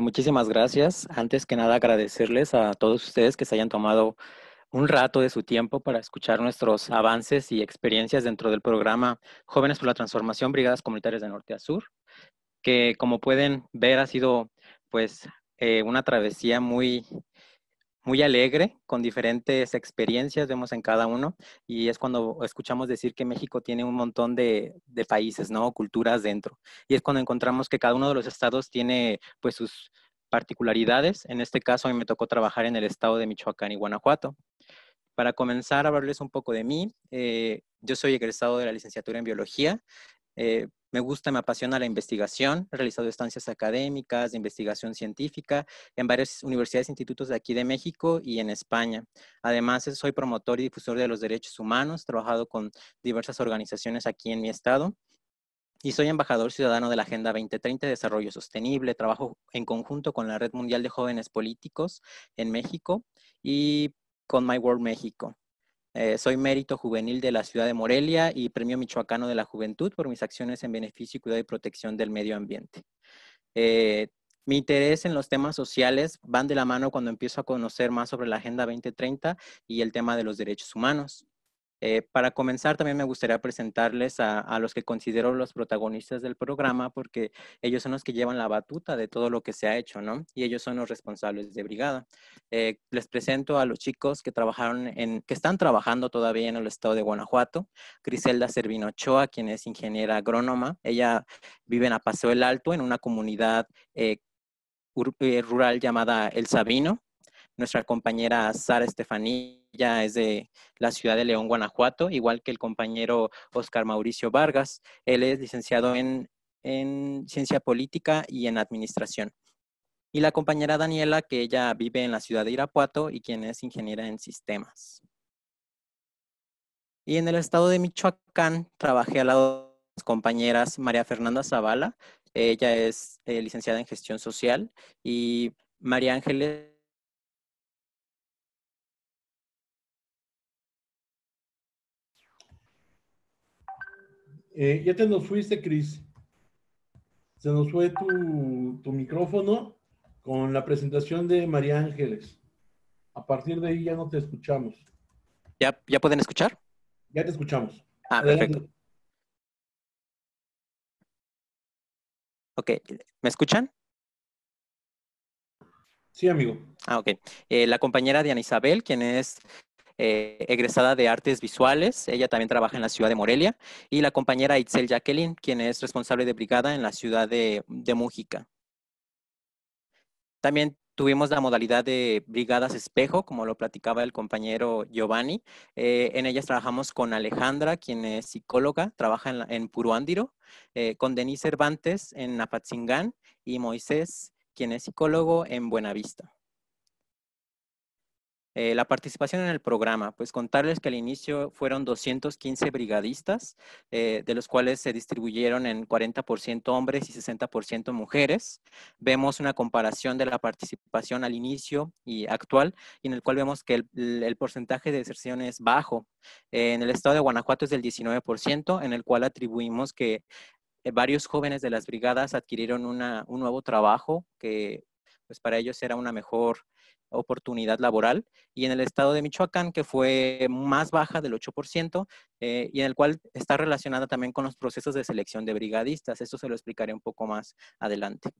Muchísimas gracias. Antes que nada, agradecerles a todos ustedes que se hayan tomado un rato de su tiempo para escuchar nuestros avances y experiencias dentro del programa Jóvenes por la Transformación Brigadas Comunitarias de Norte a Sur, que como pueden ver ha sido pues eh, una travesía muy muy alegre, con diferentes experiencias vemos en cada uno, y es cuando escuchamos decir que México tiene un montón de, países, ¿no? Culturas dentro. Y es cuando encontramos que cada uno de los estados tiene pues sus particularidades. En este caso, a mí me tocó trabajar en el estado de Michoacán y Guanajuato. Para comenzar a hablarles un poco de mí, eh, yo soy egresado de la licenciatura en biología. Eh, me gusta, me apasiona la investigación. He realizado estancias académicas de investigación científica en varias universidades e institutos de aquí de México y en España. Además, soy promotor y difusor de los derechos humanos. He trabajado con diversas organizaciones aquí en mi estado y soy embajador ciudadano de la Agenda 2030 de Desarrollo Sostenible. Trabajo en conjunto con la Red Mundial de Jóvenes Políticos en México y con My World México. Eh, soy mérito juvenil de la ciudad de Morelia y premio michoacano de la juventud por mis acciones en beneficio y cuidado y protección del medio ambiente. Eh, mi interés en los temas sociales van de la mano cuando empiezo a conocer más sobre la Agenda 2030 y el tema de los derechos humanos. Eh, para comenzar, también me gustaría presentarles a, los que considero los protagonistas del programa, porque ellos son los que llevan la batuta de todo lo que se ha hecho, ¿no? Y ellos son los responsables de brigada. Eh, les presento a los chicos que trabajaron que están trabajando todavía en el estado de Guanajuato. Griselda Servino Ochoa, quien es ingeniera agrónoma. Ella vive en Apaseo el Alto, en una comunidad eh, rural llamada El Sabino. Nuestra compañera Sara Estefanía es de la ciudad de León, Guanajuato, igual que el compañero Oscar Mauricio Vargas. Él es licenciado en, ciencia política y en administración. Y la compañera Daniela, que ella vive en la ciudad de Irapuato y quien es ingeniera en sistemas. Y en el estado de Michoacán trabajé al lado de las compañeras María Fernanda Zavala, ella es eh, licenciada en gestión social, y María Ángeles Eh, ya te nos fuiste, Cris. Se nos fue tu, micrófono con la presentación de María Ángeles. A partir de ahí ya no te escuchamos. ¿Ya, ya pueden escuchar? Ya te escuchamos. Ah, perfecto. Ok, ¿me escuchan? Sí, amigo. Ah, ok. Eh, la compañera Diana Isabel, quien es eh, egresada de artes visuales. Ella también trabaja en la ciudad de Morelia. Y la compañera Itzel Jacqueline, quien es responsable de brigada en la ciudad de, de Mújica. También tuvimos la modalidad de brigadas espejo, como lo platicaba el compañero Giovanni. Eh, en ellas trabajamos con Alejandra, quien es psicóloga, trabaja en, en Puruándiro, eh, con Denise Cervantes en Apatzingán y Moisés, quien es psicólogo en Buenavista. Eh, la participación en el programa, pues contarles que al inicio fueron 215 brigadistas, eh, de los cuales se distribuyeron en 40% hombres y 60% mujeres. Vemos una comparación de la participación al inicio y actual, en el cual vemos que el, porcentaje de deserción es bajo. en el estado de Guanajuato es del 19%, en el cual atribuimos que eh, varios jóvenes de las brigadas adquirieron un nuevo trabajo que pues para ellos era una mejor oportunidad laboral, y en el estado de Michoacán, que fue más baja del 8%, eh, y en el cual está relacionada también con los procesos de selección de brigadistas. Esto se lo explicaré un poco más adelante.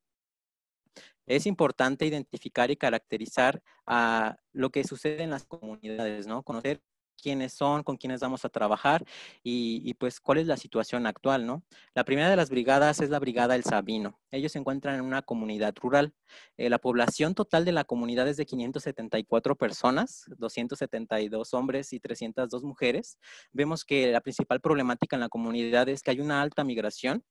Es importante identificar y caracterizar a lo que sucede en las comunidades, ¿no? Conocer quiénes son, con quiénes vamos a trabajar y, pues cuál es la situación actual, ¿no? La primera de las brigadas es la Brigada El Sabino. Ellos se encuentran en una comunidad rural. Eh, la población total de la comunidad es de 574 personas, 272 hombres y 302 mujeres. Vemos que la principal problemática en la comunidad es que hay una alta migración,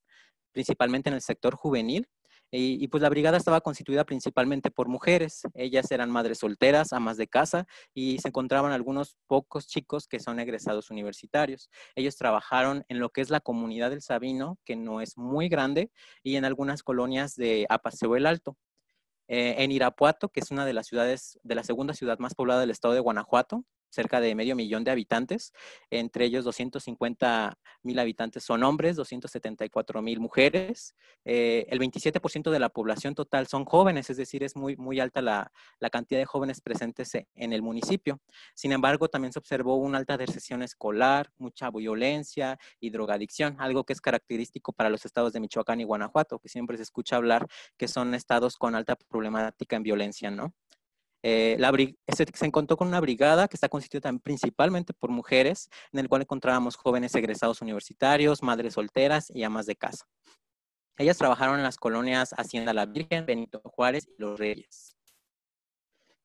principalmente en el sector juvenil, eh, y, pues la brigada estaba constituida principalmente por mujeres. Ellas eran madres solteras, amas de casa y se encontraban algunos pocos chicos que son egresados universitarios. Ellos trabajaron en lo que es la comunidad del Sabino, que no es muy grande, y en algunas colonias de Apaseo el Alto. Eh, en Irapuato, que es una de las ciudades, de la segunda ciudad más poblada del estado de Guanajuato, cerca de medio millón de habitantes, entre ellos 250 mil habitantes son hombres, 274 mil mujeres, eh, el 27% de la población total son jóvenes, es decir, es muy, muy alta la, la, cantidad de jóvenes presentes e, en el municipio. Sin embargo, también se observó una alta deserción escolar, mucha violencia y drogadicción, algo que es característico para los estados de Michoacán y Guanajuato, que siempre se escucha hablar que son estados con alta problemática en violencia, ¿no? Eh, este se, encontró con una brigada que está constituida principalmente por mujeres, en el cual encontrábamos jóvenes egresados universitarios, madres solteras y amas de casa. Ellas trabajaron en las colonias Hacienda la Virgen, Benito Juárez y Los Reyes.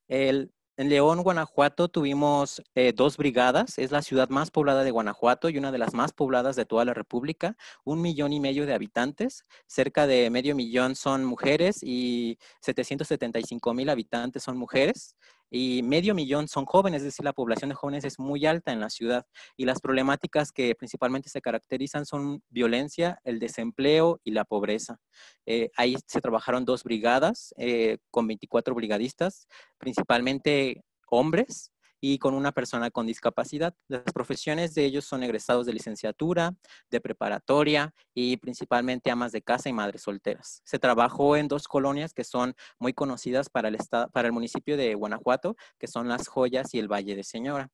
El, en León, Guanajuato, tuvimos eh, dos brigadas. Es la ciudad más poblada de Guanajuato y una de las más pobladas de toda la República. Un millón y medio de habitantes. Cerca de medio millón son mujeres y 775 mil habitantes son mujeres y medio millón son jóvenes, es decir, la población de jóvenes es muy alta en la ciudad y las problemáticas que principalmente se caracterizan son violencia, el desempleo y la pobreza. Eh, ahí se trabajaron dos brigadas eh, con 24 brigadistas, principalmente hombres, y con una persona con discapacidad. Las profesiones de ellos son egresados de licenciatura, de preparatoria y principalmente amas de casa y madres solteras. Se trabajó en dos colonias que son muy conocidas para el, estado, para el municipio de Guanajuato, que son Las Joyas y el Valle de Señora.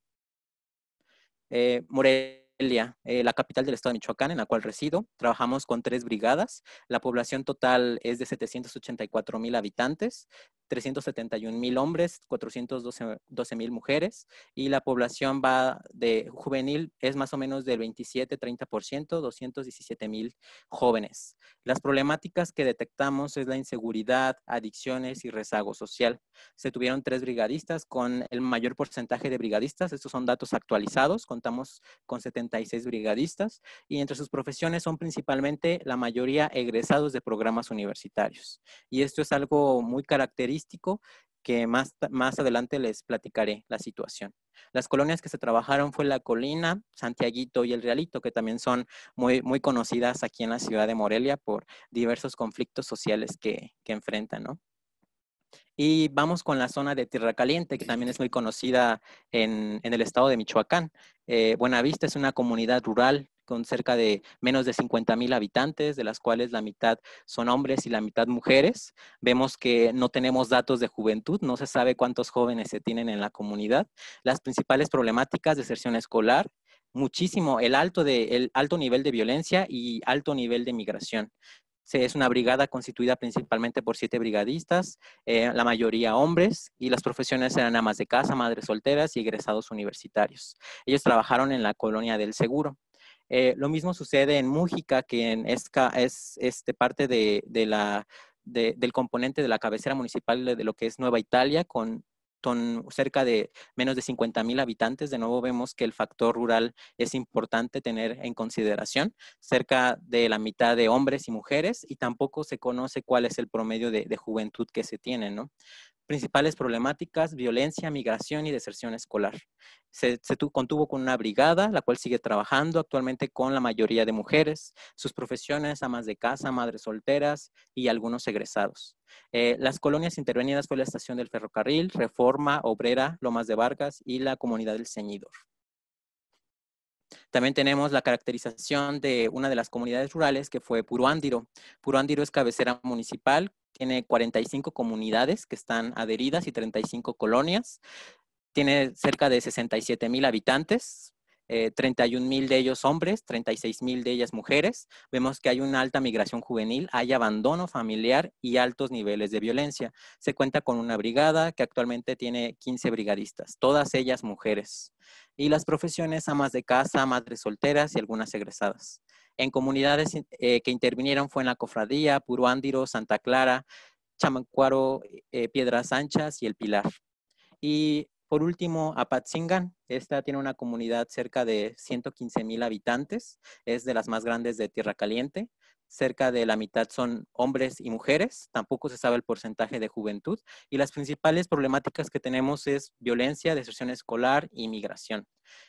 Eh, Morelia. Eh, la capital del estado de Michoacán, en la cual resido. Trabajamos con tres brigadas. La población total es de 784 mil habitantes. 371 mil hombres, 412 mil mujeres y la población va de juvenil es más o menos del 27-30%, 217 mil jóvenes. Las problemáticas que detectamos es la inseguridad, adicciones y rezago social. Se tuvieron tres brigadistas con el mayor porcentaje de brigadistas. Estos son datos actualizados. Contamos con 76 brigadistas y entre sus profesiones son principalmente la mayoría egresados de programas universitarios. Y esto es algo muy característico que más, más adelante les platicaré la situación. Las colonias que se trabajaron fue La Colina, Santiaguito y El Realito, que también son muy, muy conocidas aquí en la ciudad de Morelia por diversos conflictos sociales que, enfrentan, Y vamos con la zona de Tierra Caliente, que también es muy conocida en, el estado de Michoacán. Eh, Buenavista es una comunidad rural con cerca de menos de 50 mil habitantes, de las cuales la mitad son hombres y la mitad mujeres. Vemos que no tenemos datos de juventud, no se sabe cuántos jóvenes se tienen en la comunidad. Las principales problemáticas, de deserción escolar, muchísimo el alto, alto nivel de violencia y alto nivel de migración. Es una brigada constituida principalmente por siete brigadistas, eh, la mayoría hombres, y las profesiones eran amas de casa, madres solteras y egresados universitarios. Ellos trabajaron en la colonia del Seguro. Eh, lo mismo sucede en Mújica, que en Esca es este, parte de, la, del componente de la cabecera municipal de lo que es Nueva Italia, con cerca de menos de 50 mil habitantes. De nuevo vemos que el factor rural es importante tener en consideración, cerca de la mitad de hombres y mujeres, y tampoco se conoce cuál es el promedio de, de juventud que se tiene, ¿no? principales problemáticas, violencia, migración y deserción escolar. Se, contuvo con una brigada, la cual sigue trabajando actualmente con la mayoría de mujeres, sus profesiones, amas de casa, madres solteras y algunos egresados. Eh, las colonias intervenidas fue la estación del ferrocarril, Reforma, Obrera, Lomas de Vargas y la comunidad del Ceñidor. También tenemos la caracterización de una de las comunidades rurales que fue Puruándiro. Puruándiro es cabecera municipal, tiene 45 comunidades que están adheridas y 35 colonias. Tiene cerca de 67 mil habitantes, 31 eh, mil de ellos hombres, 36 mil de ellas mujeres. Vemos que hay una alta migración juvenil, hay abandono familiar y altos niveles de violencia. Se cuenta con una brigada que actualmente tiene 15 brigadistas, todas ellas mujeres. Y las profesiones amas de casa, madres solteras y algunas egresadas. En comunidades eh, que intervinieron fue en la Cofradía, Puro Puruándiro, Santa Clara, Chamancuaro, eh, Piedras Anchas y El Pilar. Y por último, Apatzingan. Esta tiene una comunidad cerca de 115 mil habitantes. Es de las más grandes de Tierra Caliente. Cerca de la mitad son hombres y mujeres. Tampoco se sabe el porcentaje de juventud. Y las principales problemáticas que tenemos es violencia, deserción escolar y migración.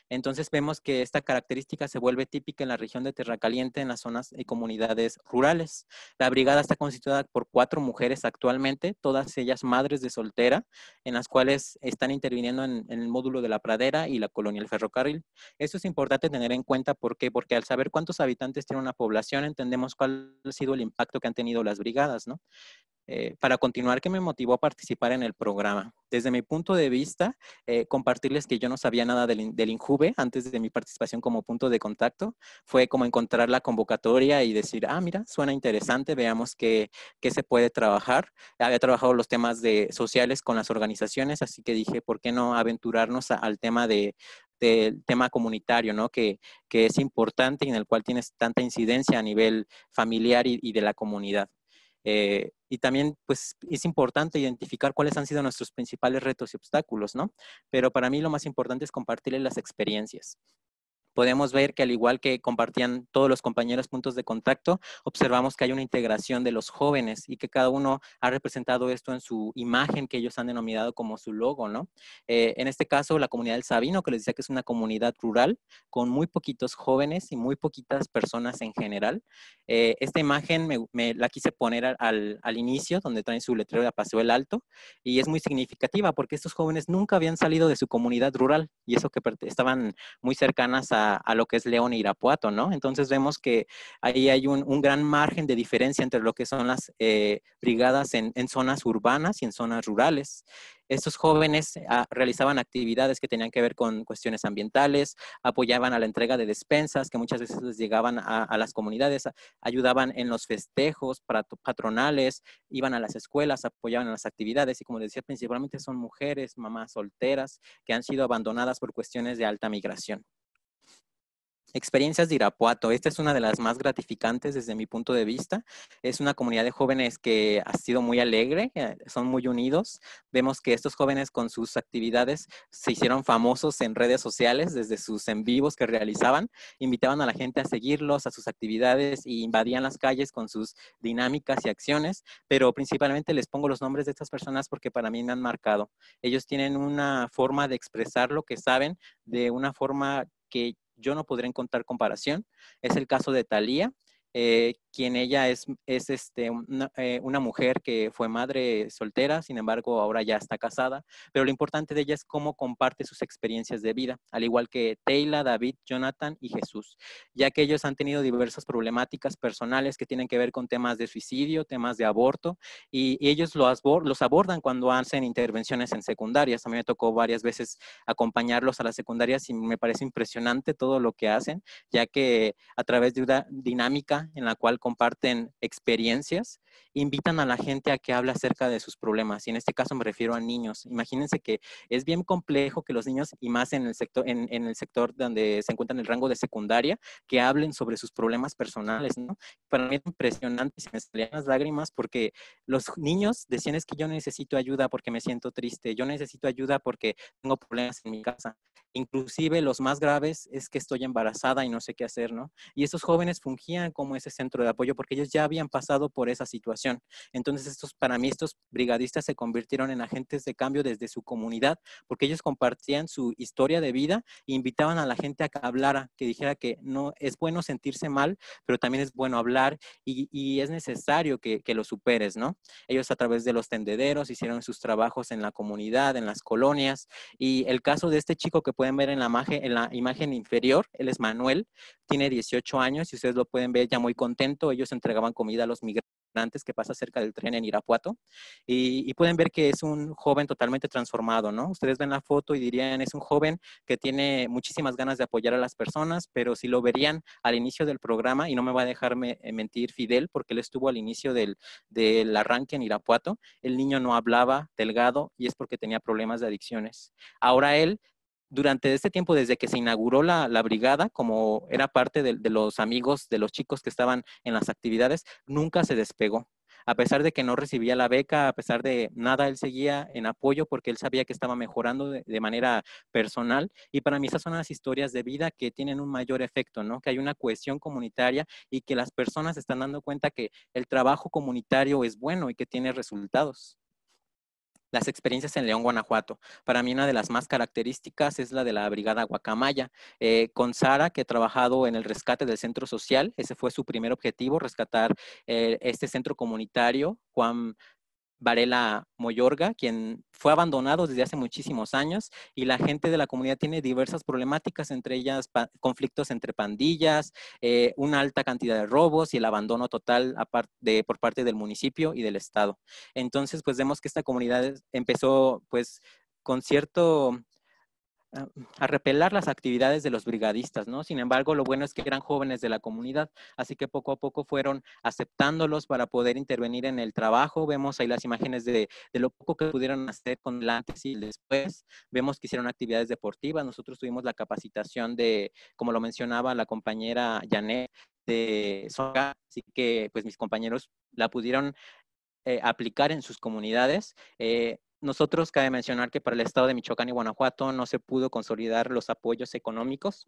Entonces vemos que esta característica se vuelve típica en la región de Terracaliente, Caliente en las zonas y comunidades rurales. La brigada está constituida por cuatro mujeres actualmente, todas ellas madres de soltera, en las cuales están interviniendo en, el módulo de la pradera y la colonia del ferrocarril. Esto es importante tener en cuenta ¿por qué? porque al saber cuántos habitantes tiene una población entendemos cuál ha sido el impacto que han tenido las brigadas, ¿no? Eh, para continuar, que me motivó a participar en el programa? Desde mi punto de vista, eh, compartirles que yo no sabía nada del, del, INJUVE antes de mi participación como punto de contacto. Fue como encontrar la convocatoria y decir, ah, mira, suena interesante, veamos qué, qué se puede trabajar. Había trabajado los temas de, sociales con las organizaciones, así que dije, ¿por qué no aventurarnos al tema de, del tema comunitario, ¿no? Que, que, es importante y en el cual tienes tanta incidencia a nivel familiar y, y de la comunidad. Eh, y también pues es importante identificar cuáles han sido nuestros principales retos y obstáculos, ¿no? Pero para mí lo más importante es compartirles las experiencias podemos ver que al igual que compartían todos los compañeros puntos de contacto, observamos que hay una integración de los jóvenes y que cada uno ha representado esto en su imagen que ellos han denominado como su logo, ¿no? Eh, en este caso, la comunidad del Sabino, que les decía que es una comunidad rural con muy poquitos jóvenes y muy poquitas personas en general. Eh, esta imagen me, la quise poner al, al inicio, donde traen su letrero de Paseo el Alto, y es muy significativa porque estos jóvenes nunca habían salido de su comunidad rural y eso que estaban muy cercanas a a, lo que es León y e Irapuato, ¿no? Entonces vemos que ahí hay un, gran margen de diferencia entre lo que son las eh, brigadas en, zonas urbanas y en zonas rurales estos jóvenes eh, realizaban actividades que tenían que ver con cuestiones ambientales, apoyaban a la entrega de despensas que muchas veces les llegaban a, las comunidades, ayudaban en los festejos patronales, iban a las escuelas, apoyaban en las actividades y como decía, principalmente son mujeres, mamás solteras que han sido abandonadas por cuestiones de alta migración. Experiencias de Irapuato. Esta es una de las más gratificantes desde mi punto de vista. Es una comunidad de jóvenes que ha sido muy alegre, eh, son muy unidos. Vemos que estos jóvenes con sus actividades se hicieron famosos en redes sociales desde sus en vivos que realizaban. Invitaban a la gente a seguirlos, a sus actividades y invadían las calles con sus dinámicas y acciones. Pero principalmente les pongo los nombres de estas personas porque para mí me han marcado. Ellos tienen una forma de expresar lo que saben de una forma que yo no podría encontrar comparación. Es el caso de Thalía, eh, quien ella es, es este, eh, una, mujer que fue madre soltera, sin embargo ahora ya está casada, pero lo importante de ella es cómo comparte sus experiencias de vida, al igual que Taylor, David, Jonathan y Jesús, ya que ellos han tenido diversas problemáticas personales que tienen que ver con temas de suicidio, temas de aborto, y, ellos los, los abordan cuando hacen intervenciones en secundarias. A mí me tocó varias veces acompañarlos a las secundarias y me parece impresionante todo lo que hacen, ya que a través de una dinámica en la cual comparten experiencias, invitan a la gente a que hable acerca de sus problemas. Y en este caso me refiero a niños. Imagínense que es bien complejo que los niños, y más en el sector, en, el sector donde se encuentran el rango de secundaria, que hablen sobre sus problemas personales, Para mí es impresionante, se me salían las lágrimas porque los niños decían es que yo necesito ayuda porque me siento triste, yo necesito ayuda porque tengo problemas en mi casa. Inclusive los más graves es que estoy embarazada y no sé qué hacer, ¿no? Y esos jóvenes fungían como ese centro de apoyo porque ellos ya habían pasado por esa situación. Entonces, estos, para mí, estos brigadistas se convirtieron en agentes de cambio desde su comunidad porque ellos compartían su historia de vida e invitaban a la gente a que hablara, que dijera que no es bueno sentirse mal, pero también es bueno hablar y, es necesario que, lo superes, ¿no? Ellos a través de los tendederos hicieron sus trabajos en la comunidad, en las colonias y el caso de este chico que pueden ver en la, imagen, en la imagen inferior, él es Manuel, tiene 18 años y ustedes lo pueden ver ya muy contento. Ellos entregaban comida a los migrantes que pasa cerca del tren en Irapuato y, pueden ver que es un joven totalmente transformado, ¿no? Ustedes ven la foto y dirían, es un joven que tiene muchísimas ganas de apoyar a las personas, pero si lo verían al inicio del programa, y no me va a dejar eh, mentir Fidel, porque él estuvo al inicio del, del arranque en Irapuato, el niño no hablaba, delgado, y es porque tenía problemas de adicciones. Ahora él durante este tiempo, desde que se inauguró la, brigada, como era parte de, los amigos, de los chicos que estaban en las actividades, nunca se despegó. A pesar de que no recibía la beca, a pesar de nada, él seguía en apoyo porque él sabía que estaba mejorando de, manera personal. Y para mí esas son las historias de vida que tienen un mayor efecto, ¿no? Que hay una cohesión comunitaria y que las personas están dando cuenta que el trabajo comunitario es bueno y que tiene resultados las experiencias en León, Guanajuato. Para mí una de las más características es la de la Brigada Guacamaya, eh, con Sara, que ha trabajado en el rescate del centro social. Ese fue su primer objetivo, rescatar eh, este centro comunitario, Juan Varela Moyorga, quien fue abandonado desde hace muchísimos años y la gente de la comunidad tiene diversas problemáticas, entre ellas conflictos entre pandillas, eh, una alta cantidad de robos y el abandono total por parte del municipio y del Estado. Entonces, pues vemos que esta comunidad empezó pues con cierto a repelar las actividades de los brigadistas, ¿no? Sin embargo, lo bueno es que eran jóvenes de la comunidad, así que poco a poco fueron aceptándolos para poder intervenir en el trabajo. Vemos ahí las imágenes de, lo poco que pudieron hacer con el antes y después. Vemos que hicieron actividades deportivas. Nosotros tuvimos la capacitación de, como lo mencionaba la compañera Janet, de Soga, así que pues mis compañeros la pudieron eh, aplicar en sus comunidades. Eh, nosotros cabe mencionar que para el estado de Michoacán y Guanajuato no se pudo consolidar los apoyos económicos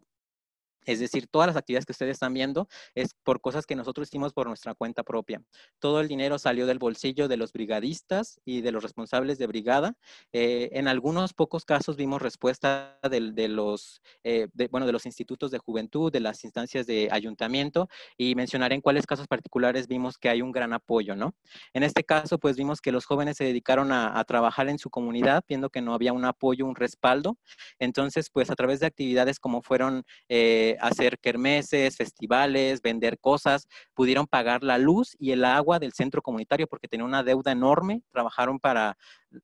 es decir, todas las actividades que ustedes están viendo es por cosas que nosotros hicimos por nuestra cuenta propia. Todo el dinero salió del bolsillo de los brigadistas y de los responsables de brigada. Eh, en algunos pocos casos vimos respuesta de, los, eh, bueno, de los institutos de juventud, de las instancias de ayuntamiento y mencionaré en cuáles casos particulares vimos que hay un gran apoyo, ¿no? En este caso, pues vimos que los jóvenes se dedicaron a, trabajar en su comunidad, viendo que no había un apoyo, un respaldo. Entonces, pues a través de actividades como fueron... Eh, hacer kermeses, festivales, vender cosas, pudieron pagar la luz y el agua del centro comunitario porque tenía una deuda enorme, trabajaron para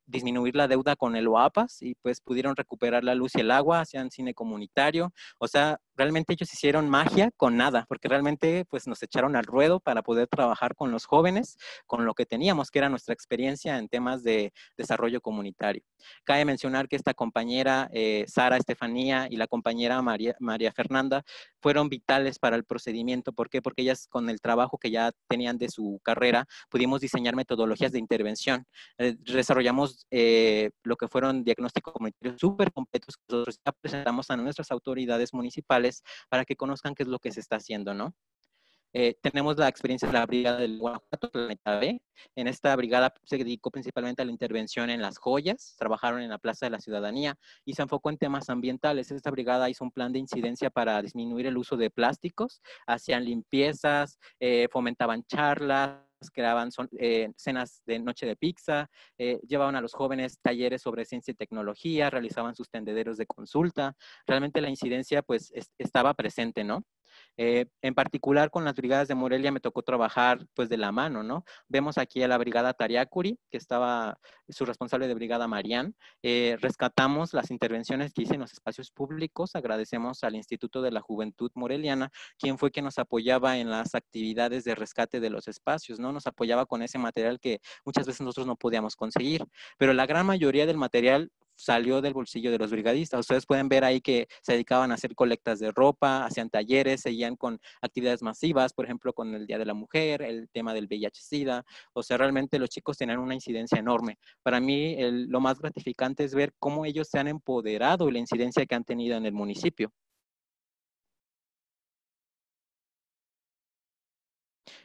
disminuir la deuda con el OAPAS y pues pudieron recuperar la luz y el agua, hacían cine comunitario, o sea, Realmente ellos hicieron magia con nada, porque realmente pues nos echaron al ruedo para poder trabajar con los jóvenes, con lo que teníamos, que era nuestra experiencia en temas de desarrollo comunitario. Cabe mencionar que esta compañera eh, Sara Estefanía y la compañera María, María Fernanda fueron vitales para el procedimiento. ¿Por qué? Porque ellas con el trabajo que ya tenían de su carrera, pudimos diseñar metodologías de intervención. Eh, desarrollamos eh, lo que fueron diagnósticos comunitarios súper completos que nosotros ya presentamos a nuestras autoridades municipales para que conozcan qué es lo que se está haciendo, ¿no? Eh, tenemos la experiencia de la Brigada del Guanajuato Planeta B. En esta brigada se dedicó principalmente a la intervención en las joyas, trabajaron en la Plaza de la Ciudadanía y se enfocó en temas ambientales. Esta brigada hizo un plan de incidencia para disminuir el uso de plásticos, hacían limpiezas, eh, fomentaban charlas, creaban eh, cenas de noche de pizza, llevaban a los jóvenes talleres sobre ciencia y tecnología, realizaban sus tendederos de consulta. Realmente la incidencia pues estaba presente, ¿no? Eh, en particular con las brigadas de Morelia me tocó trabajar pues de la mano, ¿no? Vemos aquí a la brigada Tariacuri, que estaba su responsable de brigada Marían. Eh, rescatamos las intervenciones que hice en los espacios públicos. Agradecemos al Instituto de la Juventud Moreliana, quien fue quien nos apoyaba en las actividades de rescate de los espacios, ¿no? Nos apoyaba con ese material que muchas veces nosotros no podíamos conseguir. Pero la gran mayoría del material salió del bolsillo de los brigadistas. Ustedes pueden ver ahí que se dedicaban a hacer colectas de ropa, hacían talleres, seguían con actividades masivas, por ejemplo, con el Día de la Mujer, el tema del VIH-Sida. O sea, realmente los chicos tenían una incidencia enorme. Para mí, lo más gratificante es ver cómo ellos se han empoderado y la incidencia que han tenido en el municipio.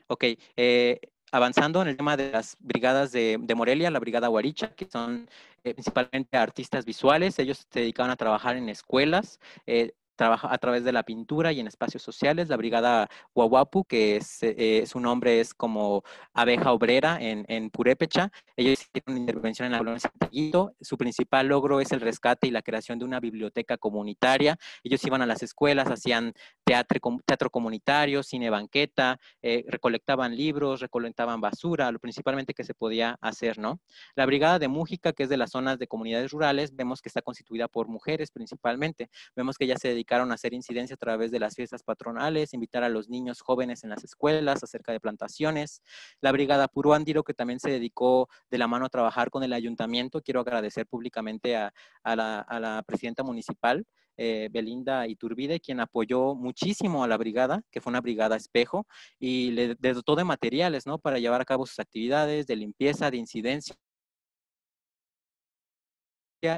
Ok, eh, avanzando en el tema de las brigadas de, Morelia, la Brigada Guaricha, que son eh, principalmente artistas visuales. Ellos se dedicaban a trabajar en escuelas, eh, trabaja a través de la pintura y en espacios sociales. La Brigada Guaguapu, que es, eh, su nombre es como abeja obrera en, en Purépecha. Ellos hicieron una intervención en la colonia Santiago. Su principal logro es el rescate y la creación de una biblioteca comunitaria. Ellos iban a las escuelas, hacían teatro, teatro comunitario, cine banqueta, eh, recolectaban libros, recolectaban basura, lo principalmente que se podía hacer, ¿no? La Brigada de Mújica, que es de las zonas de comunidades rurales, vemos que está constituida por mujeres principalmente. Vemos que ella se dedica a hacer incidencia a través de las fiestas patronales, invitar a los niños jóvenes en las escuelas acerca de plantaciones. La Brigada Puruandiro, que también se dedicó de la mano a trabajar con el ayuntamiento. Quiero agradecer públicamente a, la, presidenta municipal, eh, Belinda Iturbide, quien apoyó muchísimo a la brigada, que fue una brigada espejo, y le, dotó de materiales, ¿no? Para llevar a cabo sus actividades de limpieza, de incidencia,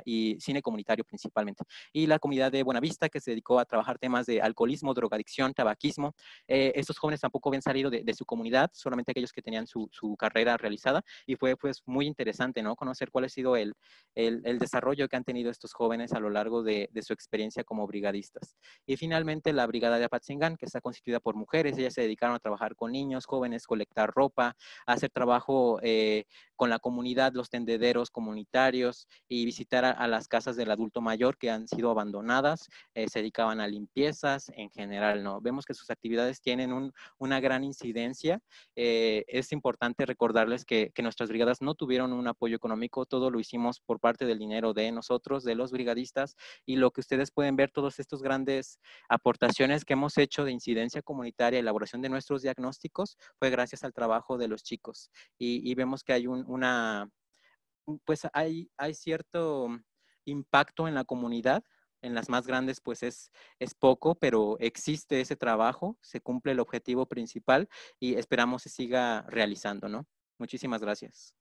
y cine comunitario principalmente. Y la comunidad de Buenavista, que se dedicó a trabajar temas de alcoholismo, drogadicción, tabaquismo. Eh, estos jóvenes tampoco habían salido de, su comunidad, solamente aquellos que tenían su, carrera realizada. Y fue pues muy interesante, ¿no? Conocer cuál ha sido el, el, desarrollo que han tenido estos jóvenes a lo largo de, su experiencia como brigadistas. Y finalmente la brigada de Apatzingán, que está constituida por mujeres. Ellas se dedicaron a trabajar con niños, jóvenes, colectar ropa, hacer trabajo eh, con la comunidad, los tendederos comunitarios y visitar a, las casas del adulto mayor que han sido abandonadas, eh, se dedicaban a limpiezas, en general, ¿no? Vemos que sus actividades tienen una gran incidencia. Eh, es importante recordarles que, nuestras brigadas no tuvieron un apoyo económico, todo lo hicimos por parte del dinero de nosotros, de los brigadistas, y lo que ustedes pueden ver, todos estos grandes aportaciones que hemos hecho de incidencia comunitaria, elaboración de nuestros diagnósticos, fue gracias al trabajo de los chicos. Y, vemos que hay una pues hay, cierto impacto en la comunidad. En las más grandes, pues es, es poco, pero existe ese trabajo, se cumple el objetivo principal y esperamos se siga realizando, ¿no? Muchísimas gracias.